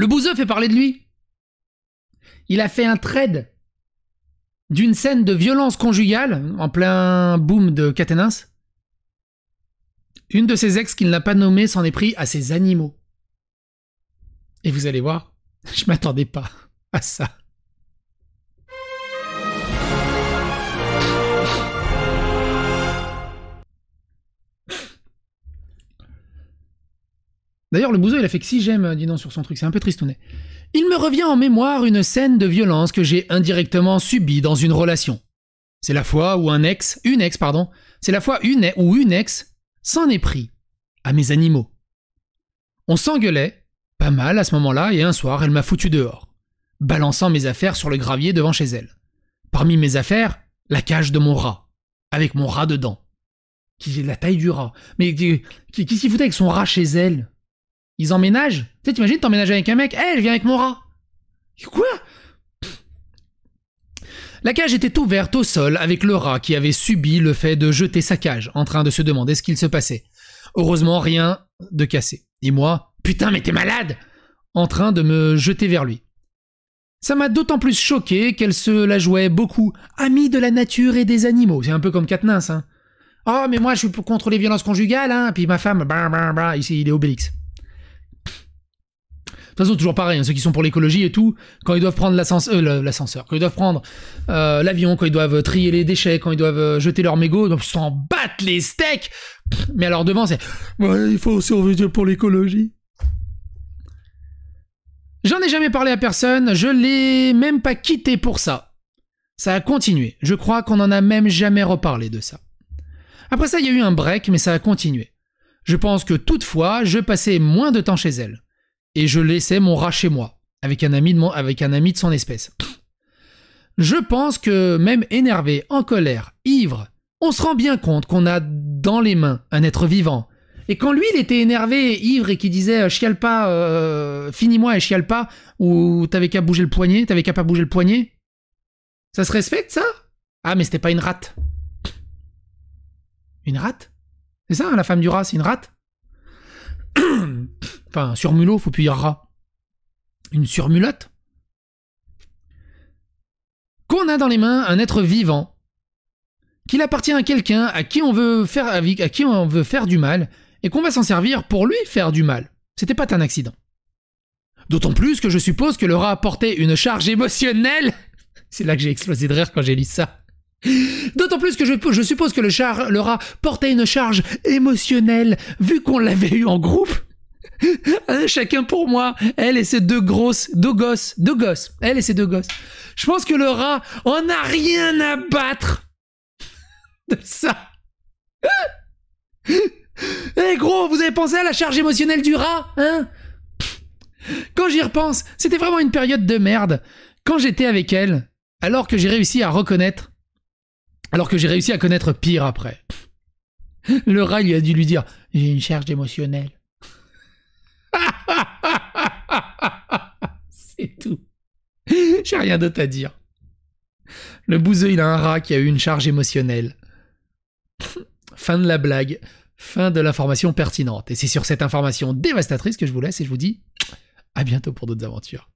Le bouseux fait parler de lui. Il a fait un trade d'une scène de violence conjugale en plein boom de Caténins. Une de ses ex qu'il n'a pas nommée s'en est pris à ses animaux. Et vous allez voir, je m'attendais pas à ça. D'ailleurs, le bouseau, il a fait que si j'aime, euh, dis non, sur son truc, c'est un peu tristounet. Il me revient en mémoire une scène de violence que j'ai indirectement subie dans une relation. C'est la fois où un ex, une ex, pardon, c'est la fois une, où une ex s'en est pris à mes animaux. On s'engueulait, pas mal à ce moment-là, et un soir, elle m'a foutu dehors, balançant mes affaires sur le gravier devant chez elle. Parmi mes affaires, la cage de mon rat, avec mon rat dedans. Qui est de la taille du rat. Mais qui, qui s'y foutait avec son rat chez elle ils emménagent. Tu sais, t'imagines, t'emménages avec un mec. Eh, je viens avec mon rat. Quoi la cage était ouverte au sol avec le rat qui avait subi le fait de jeter sa cage, en train de se demander ce qu'il se passait. Heureusement, rien de cassé. Et moi, putain, mais t'es malade en train de me jeter vers lui. Ça m'a d'autant plus choqué qu'elle se la jouait beaucoup, amie de la nature et des animaux. C'est un peu comme Katniss, hein. Oh, mais moi, je suis contre les violences conjugales, hein. Puis ma femme, bah, bah, bah ici, il est Obélix façon, toujours pareil, hein, ceux qui sont pour l'écologie et tout, quand ils doivent prendre euh, l'ascenseur, quand ils doivent prendre euh, l'avion, quand ils doivent euh, trier les déchets, quand ils doivent jeter leurs mégots, ils s'en battent les steaks Mais alors devant, c'est ouais, il faut survivre pour l'écologie. J'en ai jamais parlé à personne, je l'ai même pas quitté pour ça. Ça a continué. Je crois qu'on n'en a même jamais reparlé de ça. Après ça, il y a eu un break, mais ça a continué. Je pense que toutefois, je passais moins de temps chez elle et je laissais mon rat chez moi, avec un ami de, avec un ami de son espèce. Je pense que même énervé, en colère, ivre, on se rend bien compte qu'on a dans les mains un être vivant. Et quand lui, il était énervé, ivre, et qui disait euh, chiale pas, euh, finis-moi et chiale pas, ou t'avais qu'à bouger le poignet, t'avais qu'à pas bouger le poignet, ça se respecte ça Ah, mais c'était pas une rate. Une rate C'est ça, hein, la femme du rat, c'est une rate Enfin, un surmulot, faut puis rat. Une surmulotte Qu'on a dans les mains un être vivant, qu'il appartient à quelqu'un à qui on veut faire, à qui on veut faire du mal, et qu'on va s'en servir pour lui faire du mal. C'était pas un accident. D'autant plus que je suppose que le rat portait une charge émotionnelle. C'est là que j'ai explosé de rire quand j'ai lu ça. D'autant plus que je, suppose que le, char, le rat portait une charge émotionnelle, vu qu'on l'avait eu en groupe. Euh, chacun pour moi. Elle et ses deux grosses, deux gosses, deux gosses. Elle et ses deux gosses. Je pense que le rat en a rien à battre de ça. Eh gros, vous avez pensé à la charge émotionnelle du rat, hein Quand j'y repense, c'était vraiment une période de merde. Quand j'étais avec elle, alors que j'ai réussi à reconnaître, alors que j'ai réussi à connaître pire après. Le rat lui a dû lui dire J'ai une charge émotionnelle. J'ai rien d'autre à dire. Le bouseux, il a un rat qui a eu une charge émotionnelle. fin de la blague, fin de l'information pertinente. Et c'est sur cette information dévastatrice que je vous laisse et je vous dis à bientôt pour d'autres aventures.